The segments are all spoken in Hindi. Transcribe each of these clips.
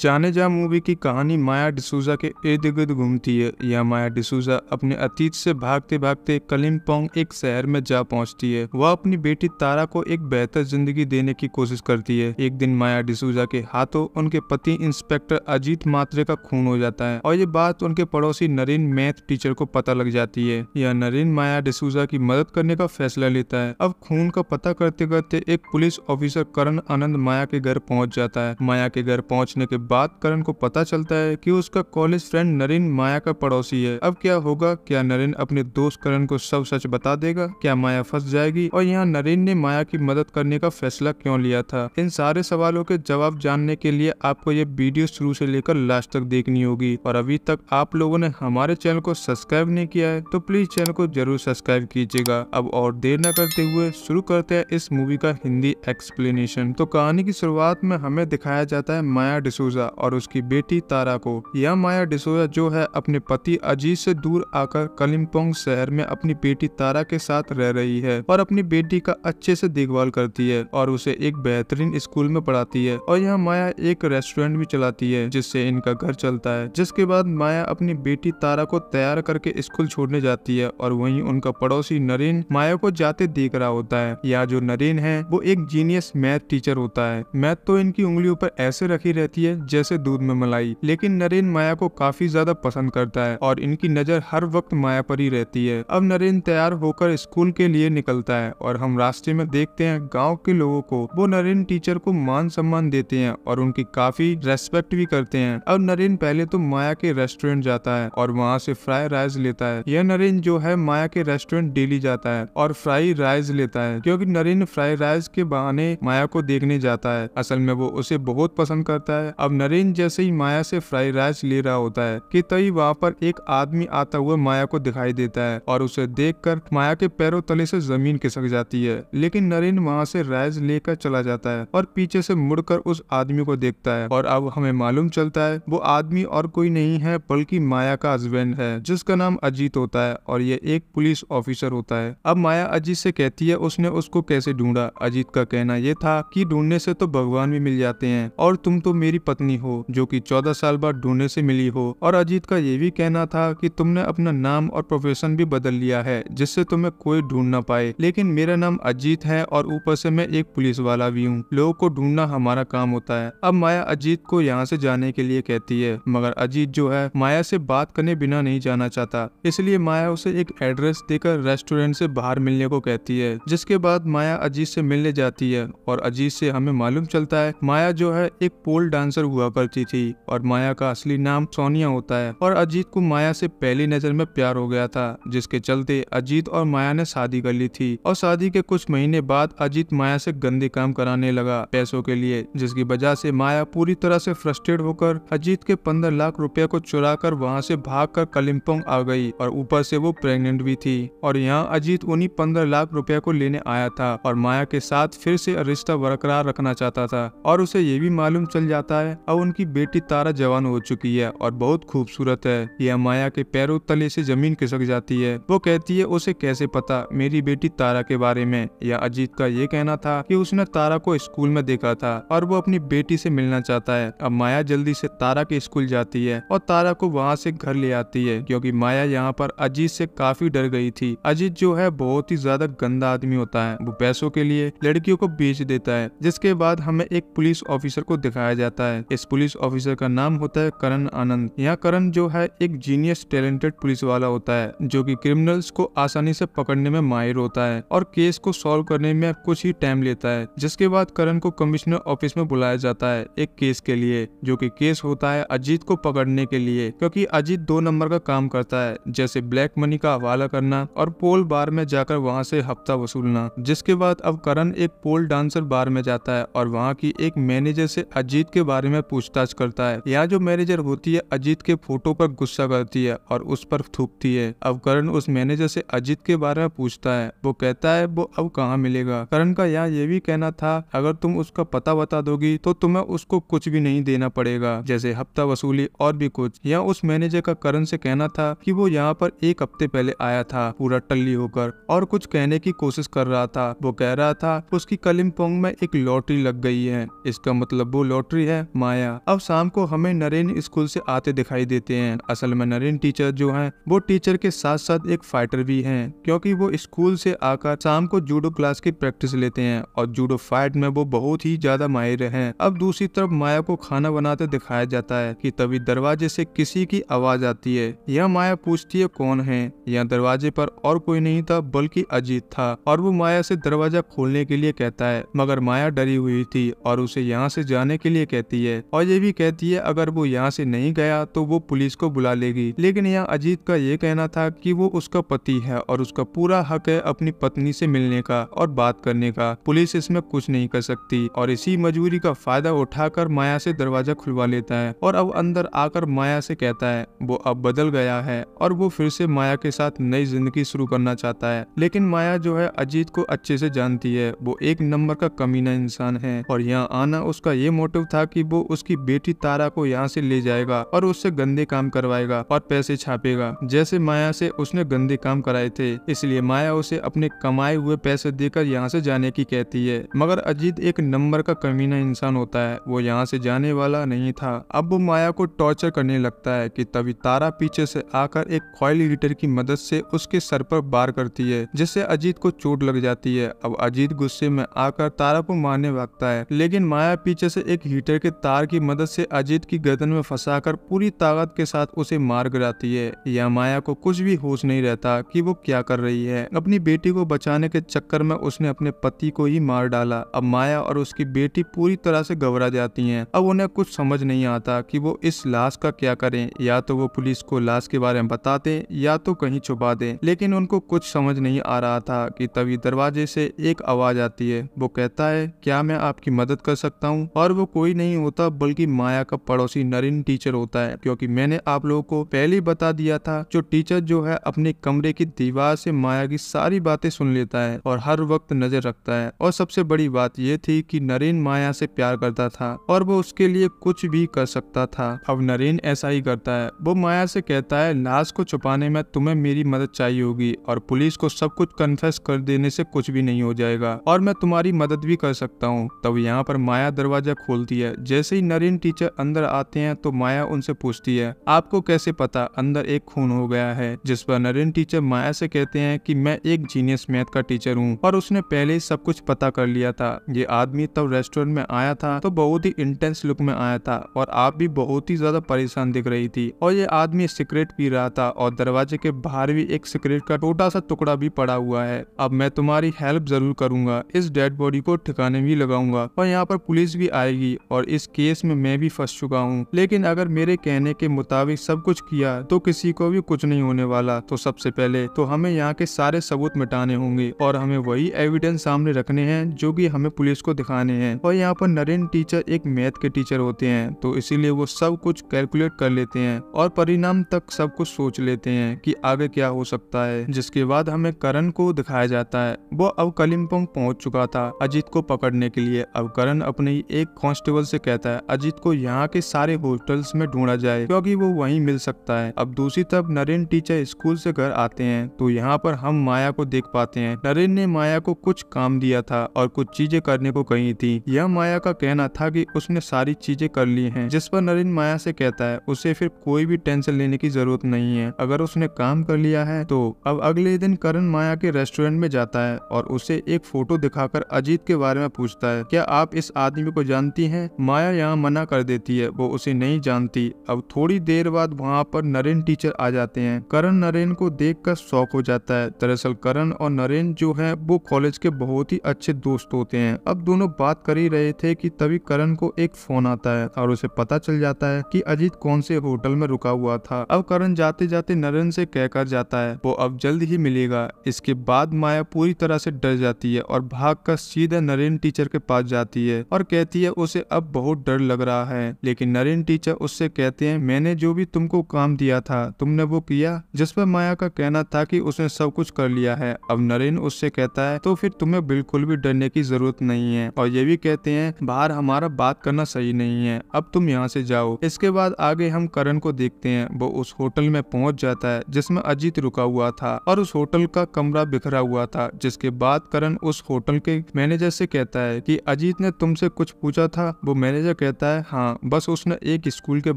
जाने जा मूवी की कहानी माया डिसूजा के इर्द गिर्द घूमती है यह माया डिसूजा अपने अतीत से भागते भागते कलिम्पोंग एक शहर में जा पहुंचती है वह अपनी बेटी तारा को एक बेहतर जिंदगी देने की कोशिश करती है एक दिन माया डिसूजा के हाथों उनके पति इंस्पेक्टर अजीत मात्रे का खून हो जाता है और ये बात उनके पड़ोसी नरेन मैथ टीचर को पता लग जाती है यह नरेन माया डिसूजा की मदद करने का फैसला लेता है अब खून का पता करते करते एक पुलिस ऑफिसर करण आनंद माया के घर पहुँच जाता है माया के घर पहुँचने के जब बात करण को पता चलता है कि उसका कॉलेज फ्रेंड नरेन माया का पड़ोसी है अब क्या होगा क्या नरेन अपने दोस्त करण को सब सच बता देगा क्या माया फंस जाएगी और यहाँ नरेन ने माया की मदद करने का फैसला क्यों लिया था इन सारे सवालों के जवाब जानने के लिए आपको ये वीडियो शुरू से लेकर लास्ट तक देखनी होगी और अभी तक आप लोगों ने हमारे चैनल को सब्सक्राइब नहीं किया है तो प्लीज चैनल को जरूर सब्सक्राइब कीजिएगा अब और देर न करते हुए शुरू करते हैं इस मूवी का हिंदी एक्सप्लेनेशन तो कहानी की शुरुआत में हमें दिखाया जाता है माया डिसो डिसोजा और उसकी बेटी तारा को यह माया डिसोजा जो है अपने पति अजीत से दूर आकर कलिम्पोंग शहर में अपनी बेटी तारा के साथ रह रही है और अपनी बेटी का अच्छे से देखभाल करती है और उसे एक बेहतरीन स्कूल में पढ़ाती है और यह माया एक रेस्टोरेंट भी चलाती है जिससे इनका घर चलता है जिसके बाद माया अपनी बेटी तारा को तैयार करके स्कूल छोड़ने जाती है और वही उनका पड़ोसी नरेन माया को जाते देख रहा होता है यहाँ जो नरेन है वो एक जीनियस मैथ टीचर होता है मैथ तो इनकी उंगलियों पर ऐसे रखी रहती है जैसे दूध में मलाई लेकिन नरेन माया को काफी ज्यादा पसंद करता है और इनकी नजर हर वक्त माया पर ही रहती है अब नरेन तैयार होकर स्कूल के लिए निकलता है और हम रास्ते में देखते हैं गाँव के लोगों को वो नरेन टीचर को मान सम्मान देते हैं और उनकी काफी रेस्पेक्ट भी करते हैं अब नरेन पहले तो माया के रेस्टोरेंट जाता है और वहाँ से फ्राई राइस लेता है यह नरेन जो है माया के रेस्टोरेंट डेली जाता है और फ्राई राइस लेता है क्योंकि नरेन फ्राई राइस के बहाने माया को देखने जाता है असल में वो उसे बहुत पसंद करता है अब नरेंद्र जैसे ही माया से फ्राई राइस ले रहा होता है कि तभी वहाँ पर एक आदमी आता हुआ माया को दिखाई देता है और उसे देखकर माया के पैरों तले से जमीन खिसक जाती है लेकिन नरेंद्र वहाँ से राइस लेकर चला जाता है और पीछे से मुड़कर उस आदमी को देखता है और अब हमें मालूम चलता है वो आदमी और कोई नहीं है बल्कि माया का हस्बैंड है जिसका नाम अजीत होता है और ये एक पुलिस ऑफिसर होता है अब माया अजीत से कहती है उसने उसको कैसे ढूंढा अजीत का कहना यह था कि ढूंढने से तो भगवान भी मिल जाते हैं और तुम तो मेरी पत्नी हो जो कि 14 साल बाद ढूंढने से मिली हो और अजीत का ये भी कहना था कि तुमने अपना नाम और प्रोफेशन भी बदल लिया है जिससे तुम्हें कोई ढूंढ ना पाए लेकिन मेरा नाम अजीत है और ऊपर से मैं एक पुलिस वाला भी हूँ लोगों को ढूंढना हमारा काम होता है अब माया अजीत को यहाँ से जाने के लिए कहती है मगर अजीत जो है माया से बात करने बिना नहीं जाना चाहता इसलिए माया उसे एक एड्रेस देकर रेस्टोरेंट से बाहर मिलने को कहती है जिसके बाद माया अजीत से मिलने जाती है और अजीत से हमें मालूम चलता है माया जो है एक पोल डांसर अक्सर हुआ करती थी और माया का असली नाम सोनिया होता है और अजीत को माया से पहली नजर में प्यार हो गया था जिसके चलते अजीत और माया ने शादी कर ली थी और शादी के कुछ महीने बाद अजीत माया से गंदे काम कराने लगा पैसों के लिए जिसकी वजह से माया पूरी तरह से फ्रस्ट्रेट होकर अजीत के पंद्रह लाख रुपया को चुरा कर वहाँ से भाग कर कलिम्पोंग आ गई और ऊपर से वो प्रेगनेंट भी थी और यहाँ अजीत उन्हीं पंद्रह लाख रुपया को लेने आया था और माया के साथ फिर से रिश्ता बरकरार रखना चाहता था और उसे ये भी मालूम चल जाता है है अब उनकी बेटी तारा जवान हो चुकी है और बहुत खूबसूरत है यह माया के पैरों तले से जमीन खिसक जाती है वो कहती है उसे कैसे पता मेरी बेटी तारा के बारे में यह अजीत का ये कहना था कि उसने तारा को स्कूल में देखा था और वो अपनी बेटी से मिलना चाहता है अब माया जल्दी से तारा के स्कूल जाती है और तारा को वहाँ से घर ले आती है क्योंकि माया यहाँ पर अजीत से काफी डर गई थी अजीत जो है बहुत ही ज्यादा गंदा आदमी होता है वो पैसों के लिए लड़कियों को बेच देता है जिसके बाद हमें एक पुलिस ऑफिसर को दिखाया जाता है हैं इस पुलिस ऑफिसर का नाम होता है करण आनंद यहाँ करण जो है एक जीनियस टैलेंटेड पुलिस वाला होता है जो कि क्रिमिनल्स को आसानी से पकड़ने में माहिर होता है और केस को सॉल्व करने में कुछ ही टाइम लेता है जिसके बाद करण को कमिश्नर ऑफिस में बुलाया जाता है एक केस के लिए जो की केस होता है अजीत को पकड़ने के लिए क्योंकि अजीत दो नंबर का काम करता है जैसे ब्लैक मनी का हवाला करना और पोल बार में जाकर वहाँ से हफ्ता वसूलना जिसके बाद अब करण एक पोल डांसर बार में जाता है और वहाँ की एक मैनेजर से अजीत के बारे में में पूछताछ करता है यहाँ जो मैनेजर होती है अजीत के फोटो पर गुस्सा करती है और उस पर थूकती है अब करण उस मैनेजर से अजीत के बारे में पूछता है वो कहता है वो अब कहाँ मिलेगा करण का यहाँ ये भी कहना था अगर तुम उसका पता बता दोगी तो तुम्हें उसको कुछ भी नहीं देना पड़ेगा जैसे हफ्ता वसूली और भी कुछ यहाँ उस मैनेजर का करण से कहना था कि वो यहाँ पर एक हफ्ते पहले आया था पूरा टल्ली होकर और कुछ कहने की कोशिश कर रहा था वो कह रहा था उसकी कलिम में एक लॉटरी लग गई है इसका मतलब वो लॉटरी है माया अब शाम को हमें नरेन स्कूल से आते दिखाई देते हैं असल में नरेन टीचर जो हैं वो टीचर के साथ साथ एक फाइटर भी हैं क्योंकि वो स्कूल से आकर शाम को जूडो क्लास की प्रैक्टिस लेते हैं और जूडो फाइट में वो बहुत ही ज्यादा माहिर है अब दूसरी तरफ माया को खाना बनाते दिखाया जाता है की तभी दरवाजे से किसी की आवाज आती है यह माया पूछती है कौन है यह दरवाजे पर और कोई नहीं था बल्कि अजीत था और वो माया से दरवाजा खोलने के लिए कहता है मगर माया डरी हुई थी और उसे यहाँ से जाने के लिए कहती रही है और ये भी कहती है अगर वो यहाँ से नहीं गया तो वो पुलिस को बुला लेगी लेकिन यहाँ अजीत का ये कहना था कि वो उसका पति है और उसका पूरा हक है अपनी पत्नी से मिलने का और बात करने का पुलिस इसमें कुछ नहीं कर सकती और इसी मजबूरी का फायदा उठाकर माया से दरवाजा खुलवा लेता है और अब अंदर आकर माया से कहता है वो अब बदल गया है और वो फिर से माया के साथ नई जिंदगी शुरू करना चाहता है लेकिन माया जो है अजीत को अच्छे से जानती है वो एक नंबर का कमीना इंसान है और यहाँ आना उसका ये मोटिव था कि वो उसकी बेटी तारा को यहाँ से ले जाएगा और उससे गंदे काम करवाएगा और पैसे छापेगा जैसे माया से उसने गंदे काम कराए थे इसलिए माया उसे अपने कमाए हुए पैसे देकर यहाँ से जाने की कहती है मगर अजीत एक नंबर का कमीना इंसान होता है वो यहाँ से जाने वाला नहीं था अब वो माया को टॉर्चर करने लगता है की तभी तारा पीछे से आकर एक कॉयल हीटर की मदद से उसके सर पर बार करती है जिससे अजीत को चोट लग जाती है अब अजीत गुस्से में आकर तारा को मारने भागता है लेकिन माया पीछे से एक हीटर के तार की मदद से अजीत की गर्दन में फंसाकर पूरी ताकत के साथ उसे मार गिराती है या माया को कुछ भी होश नहीं रहता कि वो क्या कर रही है अपनी बेटी को बचाने के चक्कर में उसने अपने पति को ही मार डाला अब माया और उसकी बेटी पूरी तरह से घबरा जाती हैं अब उन्हें कुछ समझ नहीं आता कि वो इस लाश का क्या करें या तो वो पुलिस को लाश के बारे में बताते या तो कहीं छुपा दे लेकिन उनको कुछ समझ नहीं आ रहा था की तभी दरवाजे से एक आवाज आती है वो कहता है क्या मैं आपकी मदद कर सकता हूँ और वो कोई नहीं हो होता बल्कि माया का पड़ोसी नरिन टीचर होता है क्योंकि मैंने आप लोगों को पहले बता दिया था जो टीचर जो है अपने कमरे की दीवार से माया की सारी बातें सुन लेता है और हर वक्त नजर रखता है और सबसे बड़ी बात यह थी कि नरेन माया से प्यार करता था और वो उसके लिए कुछ भी कर सकता था अब नरेन ऐसा ही करता है वो माया से कहता है लाश को छुपाने में तुम्हें मेरी मदद चाहिए होगी और पुलिस को सब कुछ कन्फेस कर देने से कुछ भी नहीं हो जाएगा और मैं तुम्हारी मदद भी कर सकता हूँ तब यहाँ पर माया दरवाजा खोलती है जैसे जैसे ही नरेन टीचर अंदर आते हैं तो माया उनसे पूछती है आपको कैसे पता अंदर एक खून हो गया है जिस पर नरेन टीचर माया से कहते हैं कि मैं एक जीनियस मैथ का टीचर हूँ और उसने पहले ही सब कुछ पता कर लिया था ये आदमी तब रेस्टोरेंट में आया था तो बहुत ही इंटेंस लुक में आया था और आप भी बहुत ही ज्यादा परेशान दिख रही थी और ये आदमी सिगरेट पी रहा था और दरवाजे के बाहर भी एक सिगरेट का छोटा सा टुकड़ा भी पड़ा हुआ है अब मैं तुम्हारी हेल्प जरूर करूंगा इस डेड बॉडी को ठिकाने भी लगाऊंगा और यहाँ पर पुलिस भी आएगी और इस केस में मैं भी फंस चुका हूँ लेकिन अगर मेरे कहने के मुताबिक सब कुछ किया तो किसी को भी कुछ नहीं होने वाला तो सबसे पहले तो हमें यहाँ के सारे सबूत मिटाने होंगे और हमें वही एविडेंस सामने रखने हैं जो की हमें पुलिस को दिखाने हैं और यहाँ पर नरेंद्र टीचर एक मैथ के टीचर होते हैं तो इसीलिए वो सब कुछ कैलकुलेट कर लेते हैं और परिणाम तक सब कुछ सोच लेते हैं कि आगे क्या हो सकता है जिसके बाद हमें करण को दिखाया जाता है वो अब कलिम्पोंग पहुंच चुका था अजीत को पकड़ने के लिए अब करण अपने एक कांस्टेबल से कहता कहता है अजीत को यहाँ के सारे होस्टल्स में ढूंढा जाए क्योंकि वो वहीं मिल सकता है अब दूसरी तरफ नरेन टीचर स्कूल से घर आते हैं तो यहाँ पर हम माया को देख पाते हैं नरेन ने माया को कुछ काम दिया था और कुछ चीजें करने को कही थी यह माया का कहना था कि उसने सारी चीजें कर ली हैं जिस पर नरेन माया से कहता है उसे फिर कोई भी टेंशन लेने की जरूरत नहीं है अगर उसने काम कर लिया है तो अब अगले दिन करण माया के रेस्टोरेंट में जाता है और उसे एक फोटो दिखाकर अजीत के बारे में पूछता है क्या आप इस आदमी को जानती हैं माया यहाँ मना कर देती है वो उसे नहीं जानती अब थोड़ी देर बाद वहाँ पर नरेन टीचर आ जाते हैं करण नरेन को देख कर शौक हो जाता है दरअसल करण और नरेन जो है वो कॉलेज के बहुत ही अच्छे दोस्त होते हैं अब दोनों बात कर ही रहे थे की तभी करण को एक फोन आता है और उसे पता चल जाता है कि अजीत कौन से होटल में रुका हुआ था अब करण जाते जाते नरेन से कहकर जाता है वो अब जल्द ही मिलेगा इसके बाद माया पूरी तरह से डर जाती है और भाग कर सीधा नरेन टीचर के पास जाती है और कहती है उसे अब बहुत बहुत डर लग रहा है लेकिन नरेन टीचर उससे कहते हैं मैंने जो भी तुमको काम दिया था तुमने वो किया जिस पर माया का कहना था कि उसने सब कुछ कर लिया है अब नरेन उससे कहता है तो फिर तुम्हें बिल्कुल भी डरने की जरूरत नहीं है और ये भी कहते हैं बाहर हमारा बात करना सही नहीं है अब तुम यहाँ से जाओ इसके बाद आगे हम करण को देखते हैं वो उस होटल में पहुँच जाता है जिसमे अजीत रुका हुआ था और उस होटल का कमरा बिखरा हुआ था जिसके बाद करण उस होटल के मैनेजर से कहता है कि अजीत ने तुमसे कुछ पूछा था वो मैनेजर मैनेजर कहता है हाँ बस उसने एक स्कूल के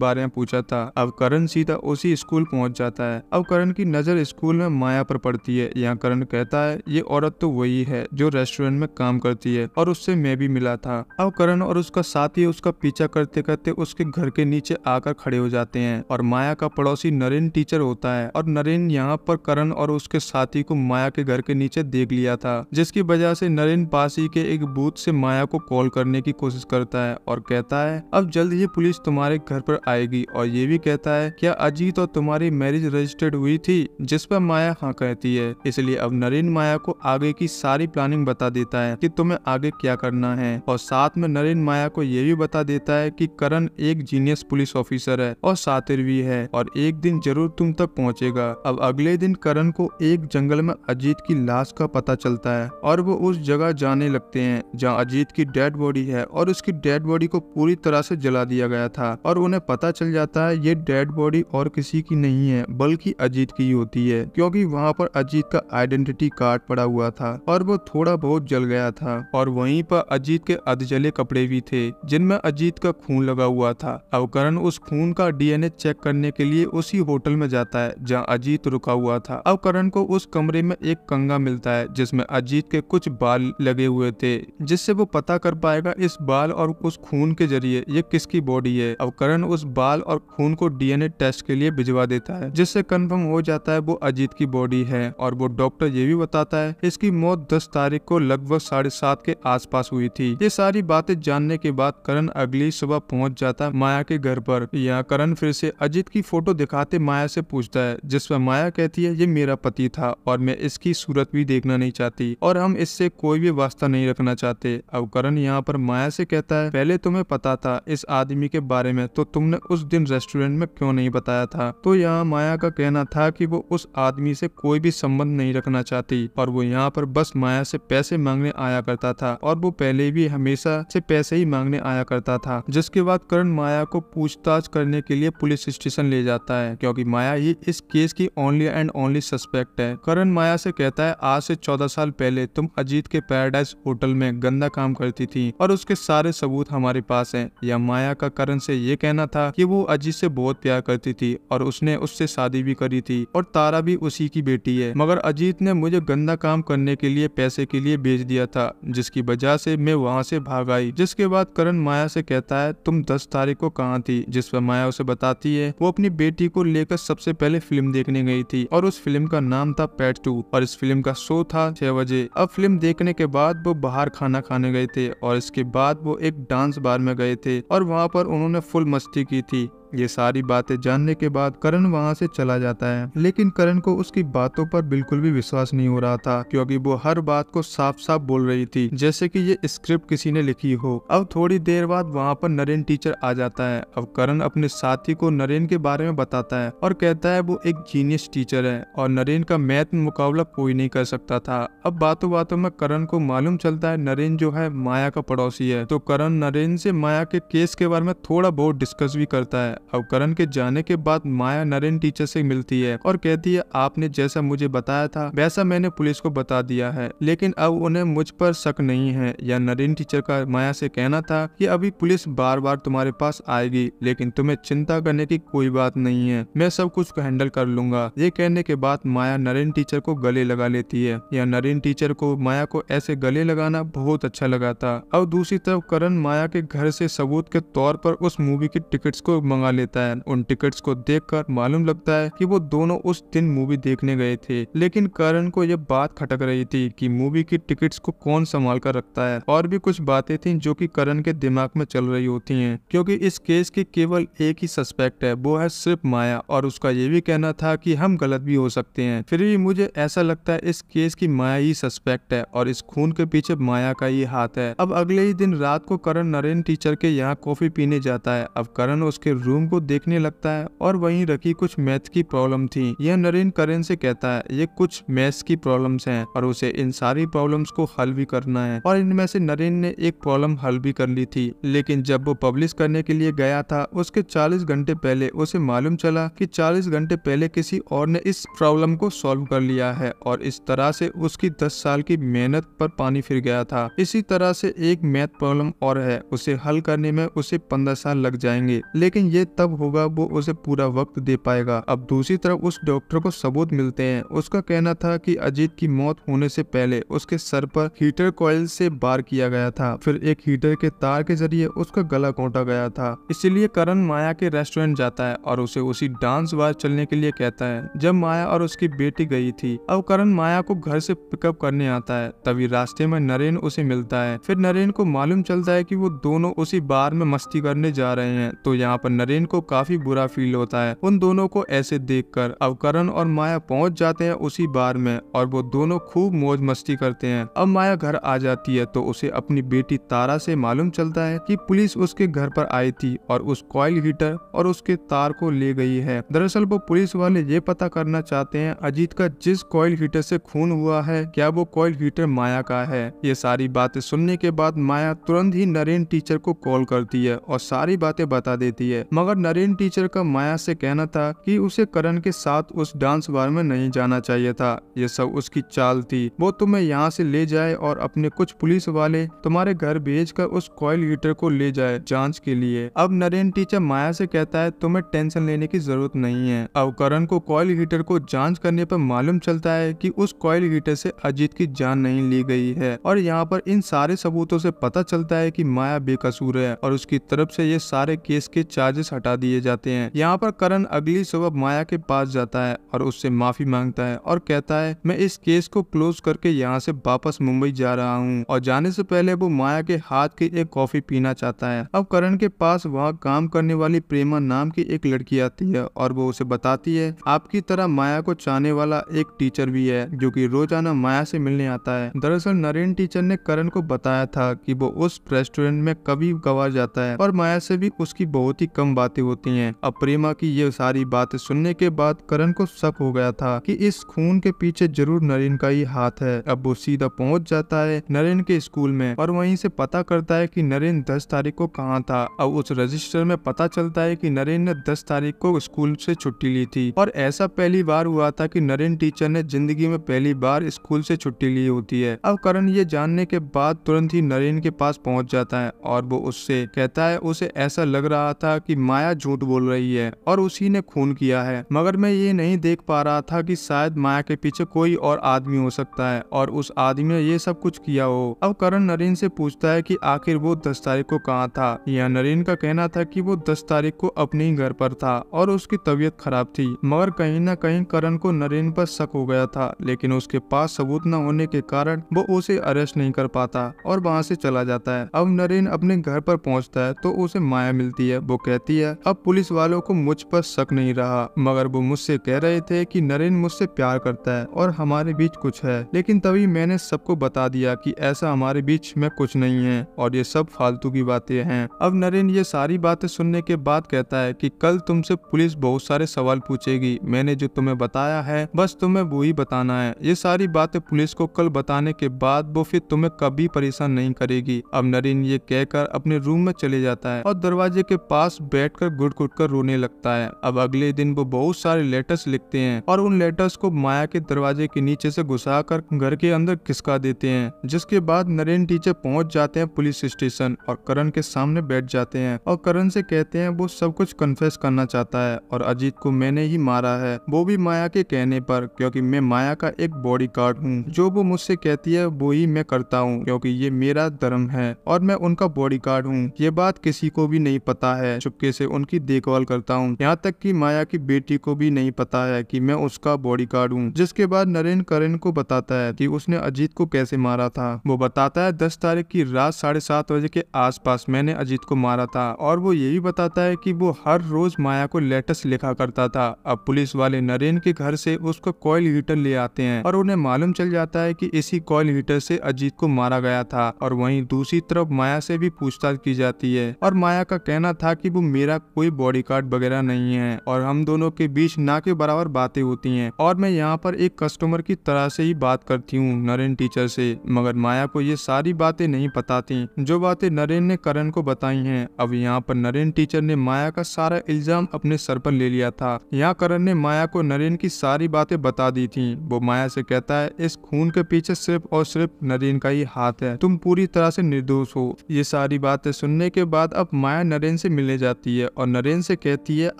बारे में पूछा था अब करण सीधा उसी स्कूल पहुंच जाता है अब करण की नजर स्कूल में माया पर पड़ती है यहाँ करण कहता है ये औरत तो वही है जो रेस्टोरेंट में काम करती है और उससे मैं भी मिला था अब करण और उसका साथी उसका पीछा करते करते उसके घर के नीचे आकर खड़े हो जाते हैं और माया का पड़ोसी नरेन टीचर होता है और नरेन यहाँ पर करण और उसके साथी को माया के घर के नीचे देख लिया था जिसकी वजह से नरेन पासी के एक बूथ से माया को कॉल करने की कोशिश करता है और कहता है अब जल्द ही पुलिस तुम्हारे घर पर आएगी और ये भी कहता है क्या अजीत और तुम्हारी मैरिज रजिस्टर्ड हुई थी जिस पर माया हाँ कहती है इसलिए अब नरेन माया को आगे की सारी प्लानिंग बता देता है की तुम्हें आगे क्या करना है और साथ में नरेन माया को यह भी बता देता है की करण एक जीनियस पुलिस ऑफिसर है और सातिर भी है और एक दिन जरूर तुम तक पहुँचेगा अब अगले दिन करण को एक जंगल में अजीत की लाश का पता चलता है और वो उस जगह जाने लगते हैं जहाँ अजीत की डेड बॉडी है और उसकी डेड बॉडी को पूरी तरह से जला दिया गया था और उन्हें पता चल जाता है ये डेड बॉडी और किसी की नहीं है बल्कि अजीत की होती है क्योंकि वहाँ पर अजीत का आइडेंटिटी कार्ड पड़ा हुआ था और वो थोड़ा बहुत जल गया था और वहीं पर अजीत के अधजले कपड़े भी थे जिनमें अजीत का खून लगा हुआ था अवकरण उस खून का डीएनए चेक करने के लिए उसी होटल में जाता है जहाँ अजीत रुका हुआ था अवकरण को उस कमरे में एक कंगा मिलता है जिसमे अजीत के कुछ बाल लगे हुए थे जिससे वो पता कर पाएगा इस बाल और उस खून के जरिए ये किसकी बॉडी है अवकरण उस बाल और खून को डीएनए टेस्ट के लिए भिजवा देता है जिससे कंफर्म हो जाता है वो अजीत की बॉडी है और वो डॉक्टर ये भी बताता है इसकी मौत दस तारीख को लगभग साढ़े सात के आसपास हुई थी ये सारी बातें जानने के बाद करण अगली सुबह पहुंच जाता माया के घर पर यहाँ करण फिर से अजीत की फोटो दिखाते माया से पूछता है जिसमें माया कहती है ये मेरा पति था और मैं इसकी सूरत भी देखना नहीं चाहती और हम इससे कोई भी वास्ता नहीं रखना चाहते अब करण यहाँ पर माया से कहता है पहले तुम्हें तुम्हें पता था इस आदमी के बारे में तो तुमने उस दिन रेस्टोरेंट में क्यों नहीं बताया था तो यहाँ माया का कहना था कि वो उस आदमी से कोई भी संबंध नहीं रखना चाहती और वो यहाँ पर बस माया से पैसे मांगने आया करता था और वो पहले भी हमेशा से पैसे ही मांगने आया करता था जिसके बाद करण माया को पूछताछ करने के लिए पुलिस स्टेशन ले जाता है क्योंकि माया ही इस केस की ओनली एंड ओनली सस्पेक्ट है करण माया से कहता है आज से चौदह साल पहले तुम अजीत के पैराडाइज होटल में गंदा काम करती थी और उसके सारे सबूत हमारे पास पास है या माया का करण से ये कहना था कि वो अजीत से बहुत प्यार करती थी और उसने उससे शादी भी करी थी और तारा भी उसी की बेटी है मगर अजीत ने मुझे गंदा काम करने के लिए पैसे के लिए भेज दिया था जिसकी वजह से मैं वहाँ से भाग आई जिसके बाद करण माया से कहता है तुम दस तारीख को कहाँ थी जिस पर माया उसे बताती है वो अपनी बेटी को लेकर सबसे पहले फिल्म देखने गई थी और उस फिल्म का नाम था पैट टू और इस फिल्म का शो था छह बजे अब फिल्म देखने के बाद वो बाहर खाना खाने गए थे और इसके बाद वो एक डांस बार में गए थे और वहाँ पर उन्होंने फुल मस्ती की थी ये सारी बातें जानने के बाद करण वहाँ से चला जाता है लेकिन करण को उसकी बातों पर बिल्कुल भी विश्वास नहीं हो रहा था क्योंकि वो हर बात को साफ साफ बोल रही थी जैसे कि ये स्क्रिप्ट किसी ने लिखी हो अब थोड़ी देर बाद वहाँ पर नरेन टीचर आ जाता है अब करण अपने साथी को नरेन के बारे में बताता है और कहता है वो एक जीनियस टीचर है और नरेन का मैथ मुकाबला कोई नहीं कर सकता था अब बातों बातों में करण को मालूम चलता है नरेन जो है माया का पड़ोसी है तो करण नरेन से माया के केस के बारे में थोड़ा बहुत डिस्कस भी करता है अब करण के जाने के बाद माया नरेन टीचर से मिलती है और कहती है आपने जैसा मुझे बताया था वैसा मैंने पुलिस को बता दिया है लेकिन अब उन्हें मुझ पर शक नहीं है या नरेन टीचर का माया से कहना था कि अभी पुलिस बार बार तुम्हारे पास आएगी लेकिन तुम्हें चिंता करने की कोई बात नहीं है मैं सब कुछ को हैंडल कर लूंगा ये कहने के बाद माया नरेन टीचर को गले लगा लेती है या नरेन टीचर को माया को ऐसे गले लगाना बहुत अच्छा लगा था अब दूसरी तरफ करण माया के घर से सबूत के तौर पर उस मूवी की टिकट्स को मंगा लेता है उन टिकट्स को देखकर मालूम लगता है कि वो दोनों उस दिन मूवी देखने गए थे लेकिन करण को यह बात खटक रही थी कि मूवी की टिकट्स को कौन संभाल कर रखता है और भी कुछ बातें थी जो की करण के दिमाग में चल रही होती है क्यूँकी इस केस की केवल एक ही सस्पेक्ट है वो है सिर्फ माया और उसका ये भी कहना था की हम गलत भी हो सकते हैं फिर भी मुझे ऐसा लगता है इस केस की माया ही सस्पेक्ट है और इस खून के पीछे माया का ही हाथ है अब अगले ही दिन रात को करण नरेन टीचर के यहाँ कॉफी पीने जाता है अब करण उसके रूम रूम को देखने लगता है और वहीं रखी कुछ मैथ की प्रॉब्लम थी यह नरेन करेन से कहता है ये कुछ मैथ्स की प्रॉब्लम्स हैं और उसे इन सारी प्रॉब्लम्स को हल भी करना है और इनमें से नरेन ने एक प्रॉब्लम हल भी कर ली थी लेकिन जब वो पब्लिश करने के लिए गया था उसके चालीस घंटे पहले उसे मालूम चला की चालीस घंटे पहले किसी और ने इस प्रॉब्लम को सोल्व कर लिया है और इस तरह से उसकी दस साल की मेहनत पर पानी फिर गया था इसी तरह से एक मैथ प्रॉब्लम और है उसे हल करने में उसे पंद्रह साल लग जाएंगे लेकिन ये तब होगा वो उसे पूरा वक्त दे पाएगा अब दूसरी तरफ उस डॉक्टर को सबूत मिलते हैं उसका कहना था कि अजीत की मौत होने से पहले उसके सर पर हीटर कॉइल से बार किया गया था फिर एक हीटर के तार के जरिए उसका गला घोटा गया था इसीलिए करण माया के रेस्टोरेंट जाता है और उसे उसी डांस बार चलने के लिए कहता है जब माया और उसकी बेटी गई थी अब करण माया को घर से पिकअप करने आता है तभी रास्ते में नरेन उसे मिलता है फिर नरेन को मालूम चलता है कि वो दोनों उसी बार में मस्ती करने जा रहे हैं तो यहाँ पर नरेन नरेन को काफी बुरा फील होता है उन दोनों को ऐसे देख कर अवकरण और माया पहुँच जाते हैं उसी बार में और वो दोनों खूब मौज मस्ती करते हैं अब माया घर आ जाती है तो उसे अपनी बेटी तारा से मालूम चलता है कि पुलिस उसके घर पर आई थी और उस कॉल हीटर और उसके तार को ले गई है दरअसल वो पुलिस वाले ये पता करना चाहते हैं अजीत का जिस कॉयल हीटर से खून हुआ है क्या वो कॉल हीटर माया का है ये सारी बातें सुनने के बाद माया तुरंत ही नरेन टीचर को कॉल करती है और सारी बातें बता देती है मगर मगर नरेन टीचर का माया से कहना था कि उसे करण के साथ उस डांस बार में नहीं जाना चाहिए था ये सब उसकी चाल थी वो तुम्हें यहाँ से ले जाए और अपने कुछ पुलिस वाले तुम्हारे घर भेज कर उस कॉयल हीटर को ले जाए जांच के लिए अब नरेन टीचर माया से कहता है तुम्हें टेंशन लेने की जरूरत नहीं है अब करण को कॉयल हीटर को जांच करने पर मालूम चलता है कि उस कॉयल हीटर से अजीत की जान नहीं ली गई है और यहाँ पर इन सारे सबूतों से पता चलता है कि माया बेकसूर है और उसकी तरफ से ये सारे केस के चार्जेस हटा दिए जाते हैं यहाँ पर करण अगली सुबह माया के पास जाता है और उससे माफी मांगता है और कहता है मैं इस केस को क्लोज करके यहाँ से वापस मुंबई जा रहा हूँ और जाने से पहले वो माया के हाथ की एक कॉफी पीना चाहता है अब करण के पास वहाँ काम करने वाली प्रेमा नाम की एक लड़की आती है और वो उसे बताती है आपकी तरह माया को चाहने वाला एक टीचर भी है जो की रोजाना माया से मिलने आता है दरअसल नरेन टीचर ने करण को बताया था की वो उस रेस्टोरेंट में कभी गवार जाता है और माया से भी उसकी बहुत ही कम बात बातें होती हैं अब प्रेमा की ये सारी बातें सुनने के बाद करण को शक हो गया था कि इस खून के पीछे जरूर नरेन का ही हाथ है अब वो सीधा पहुंच जाता है नरेन के स्कूल में और वहीं से पता करता है कि नरेन 10 तारीख को कहाँ था अब उस रजिस्टर में पता चलता है की नरेन ने दस तारीख को स्कूल से छुट्टी ली थी और ऐसा पहली बार हुआ था की नरेन टीचर ने जिंदगी में पहली बार स्कूल से छुट्टी ली होती है अब करण ये जानने के बाद तुरंत ही नरेन के पास पहुंच जाता है और वो उससे कहता है उसे ऐसा लग रहा था कि माँ माया झूठ बोल रही है और उसी ने खून किया है मगर मैं ये नहीं देख पा रहा था कि शायद माया के पीछे कोई और आदमी हो सकता है और उस आदमी ने ये सब कुछ किया हो अब करण नरेन से पूछता है कि आखिर वो दस तारीख को कहाँ था यह नरेन का कहना था कि वो दस तारीख को अपने ही घर पर था और उसकी तबीयत खराब थी मगर कहीं ना कहीं करण को नरेन पर शक हो गया था लेकिन उसके पास सबूत न होने के कारण वो उसे अरेस्ट नहीं कर पाता और वहाँ से चला जाता है अब नरेन अपने घर पर पहुँचता है तो उसे माया मिलती है वो कहती है दिया अब पुलिस वालों को मुझ पर शक नहीं रहा मगर वो मुझसे कह रहे थे कि नरेंद्र मुझसे प्यार करता है और हमारे बीच कुछ है लेकिन तभी मैंने सबको बता दिया कि ऐसा हमारे बीच में कुछ नहीं है और ये सब फालतू की बातें हैं अब नरेंद्र ये सारी बातें सुनने के बाद कहता है की कल तुमसे पुलिस बहुत सारे सवाल पूछेगी मैंने जो तुम्हें बताया है बस तुम्हें वो ही बताना है ये सारी बातें पुलिस को कल बताने के बाद वो फिर तुम्हें कभी परेशान नहीं करेगी अब नरेंद्र ये कहकर अपने रूम में चले जाता है और दरवाजे के पास बैठ बैठकर गुड़ कुट कर रोने लगता है अब अगले दिन वो बहुत सारे लेटर्स लिखते हैं और उन लेटर्स को माया के दरवाजे के नीचे से घुसा कर घर के अंदर खिसका देते हैं जिसके बाद नरेन टीचर पहुंच जाते हैं पुलिस स्टेशन और करण के सामने बैठ जाते हैं और करण से कहते हैं वो सब कुछ कन्फेस करना चाहता है और अजीत को मैंने ही मारा है वो भी माया के कहने पर क्योंकि मैं माया का एक बॉडी गार्ड हूँ जो वो मुझसे कहती है वो ही मैं करता हूँ क्योंकि ये मेरा धर्म है और मैं उनका बॉडी गार्ड हूँ ये बात किसी को भी नहीं पता है चुपके से उनकी देखभाल करता हूँ यहाँ तक कि माया की बेटी को भी नहीं पता है कि मैं उसका बॉडी गार्ड हूँ जिसके बाद नरेन करण को बताता है कि उसने अजीत को कैसे मारा था वो बताता है दस तारीख की रात साढ़े सात बजे के आसपास मैंने अजीत को मारा था और वो ये भी बताता है कि वो हर रोज माया को लेटेस्ट लिखा करता था अब पुलिस वाले नरेन के घर से उसका कॉयल हीटर ले आते हैं और उन्हें मालूम चल जाता है कि इसी कॉयल हीटर से अजीत को मारा गया था और वहीं दूसरी तरफ माया से भी पूछताछ की जाती है और माया का कहना था की वो मेरे मेरा कोई बॉडी गार्ड वगैरह नहीं है और हम दोनों के बीच ना के बराबर बातें होती हैं और मैं यहाँ पर एक कस्टमर की तरह से ही बात करती हूँ नरेन टीचर से मगर माया को ये सारी बातें नहीं पता थी जो बातें नरेन ने करण को बताई हैं अब यहाँ पर नरेन टीचर ने माया का सारा इल्जाम अपने सर पर ले लिया था यहाँ करण ने माया को नरेन की सारी बातें बता दी थी वो माया से कहता है इस खून के पीछे सिर्फ और सिर्फ नरेन का ही हाथ है तुम पूरी तरह से निर्दोष हो ये सारी बातें सुनने के बाद अब माया नरेन से मिलने जाती है जाती है और नरेन से कहती है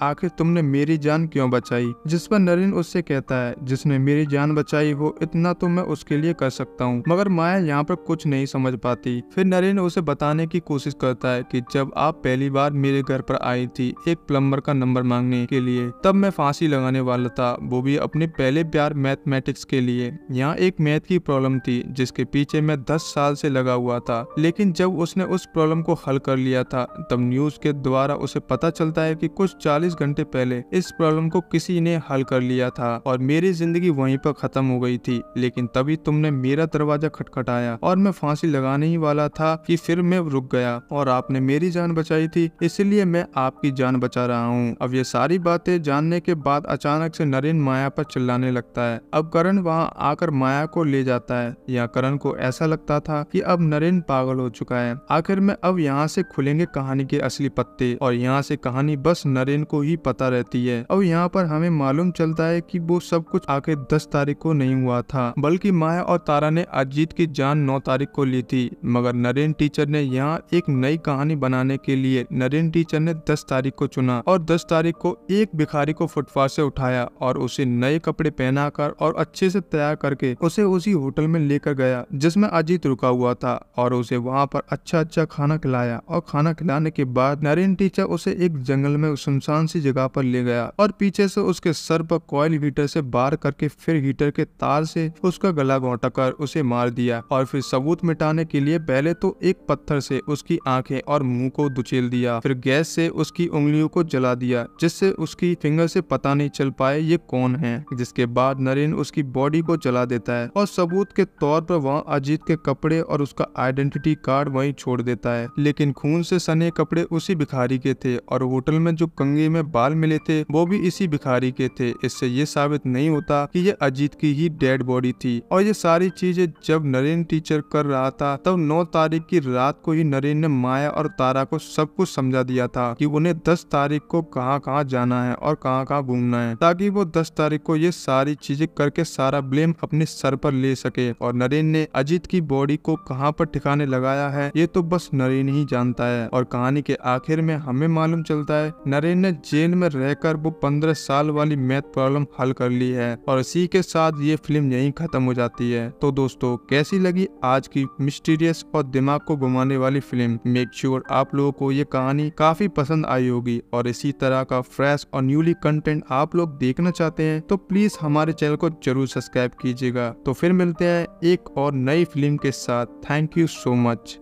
आखिर तुमने मेरी जान क्यों बचाई जिस पर नरेन उससे कहता है जिसने मेरी जान बचाई हो इतना तो मैं उसके लिए कर सकता हूँ मगर माया यहाँ पर कुछ नहीं समझ पाती फिर नरेन उसे बताने की कोशिश करता है की जब आप पहली बार मेरे घर पर आई थी एक प्लम्बर का नंबर मांगने के लिए तब मैं फांसी लगाने वाला था वो भी अपने पहले प्यार मैथमेटिक्स के लिए यहाँ एक मैथ की प्रॉब्लम थी जिसके पीछे मैं दस साल से लगा हुआ था लेकिन जब उसने उस प्रॉब्लम को हल कर लिया था तब न्यूज के द्वारा उसे पता चलता है कि कुछ 40 घंटे पहले इस प्रॉब्लम को किसी ने हल कर लिया था और मेरी जिंदगी वहीं पर खत्म हो गई थी लेकिन तभी तुमने मेरा दरवाजा खटखटाया और मैं फांसी लगाने ही वाला था कि फिर मैं रुक गया और आपने मेरी जान बचाई थी इसलिए मैं आपकी जान बचा रहा हूँ अब ये सारी बातें जानने के बाद अचानक से नरेन माया पर चिल्लाने लगता है अब करण वहाँ आकर माया को ले जाता है यहाँ करण को ऐसा लगता था की अब नरेन पागल हो चुका है आखिर में अब यहाँ से खुलेंगे कहानी के असली पत्ते और यहाँ यहाँ से कहानी बस नरेन को ही पता रहती है और यहाँ पर हमें मालूम चलता है कि वो सब कुछ आके दस तारीख को नहीं हुआ था बल्कि माया और तारा ने अजीत की जान नौ तारीख को ली थी मगर नरेन टीचर ने यहाँ एक नई कहानी बनाने के लिए नरेन टीचर ने दस तारीख को चुना और दस तारीख को एक भिखारी को फुटपाथ से उठाया और उसे नए कपड़े पहना और अच्छे से तैयार करके उसे उसी होटल में लेकर गया जिसमे अजीत रुका हुआ था और उसे वहाँ पर अच्छा अच्छा खाना खिलाया और खाना खिलाने के बाद नरेन टीचर उसे उसे एक जंगल में सुनसान सी जगह पर ले गया और पीछे से उसके सर पर कॉयल हीटर से बार करके फिर हीटर के तार से उसका गला घोटा उसे मार दिया और फिर सबूत मिटाने के लिए पहले तो एक पत्थर से उसकी आंखें और मुंह को दुचेल दिया फिर गैस से उसकी उंगलियों को जला दिया जिससे उसकी फिंगर से पता नहीं चल पाए ये कौन है जिसके बाद नरेन उसकी बॉडी को जला देता है और सबूत के तौर पर वहाँ अजीत के कपड़े और उसका आइडेंटिटी कार्ड वही छोड़ देता है लेकिन खून से सने कपड़े उसी भिखारी के थे और होटल में जो कंगे में बाल मिले थे वो भी इसी भिखारी के थे इससे ये साबित नहीं होता कि ये अजीत की ही डेड बॉडी थी और ये सारी चीजें जब नरेन टीचर कर रहा था तब नौ तारीख की रात को ही नरेन ने माया और तारा को सब कुछ समझा दिया था की उन्हें दस तारीख को कहाँ कहाँ जाना है और कहाँ कहाँ घूमना है ताकि वो दस तारीख को ये सारी चीजें करके सारा ब्लेम अपने सर पर ले सके और नरेन ने अजीत की बॉडी को कहाँ पर ठिकाने लगाया है ये तो बस नरेन ही जानता है और कहानी के आखिर में हमें मालूम चलता है नरेन ने जेल में रहकर वो पंद्रह साल वाली मैथ प्रॉब्लम हल कर ली है और इसी के साथ ये फिल्म यही खत्म हो जाती है तो दोस्तों कैसी लगी आज की मिस्टीरियस और दिमाग को घुमाने वाली फिल्म मेक श्योर sure आप लोगों को ये कहानी काफी पसंद आई होगी और इसी तरह का फ्रेश और न्यूली कंटेंट आप लोग देखना चाहते हैं तो प्लीज हमारे चैनल को जरूर सब्सक्राइब कीजिएगा तो फिर मिलते हैं एक और नई फिल्म के साथ थैंक यू सो मच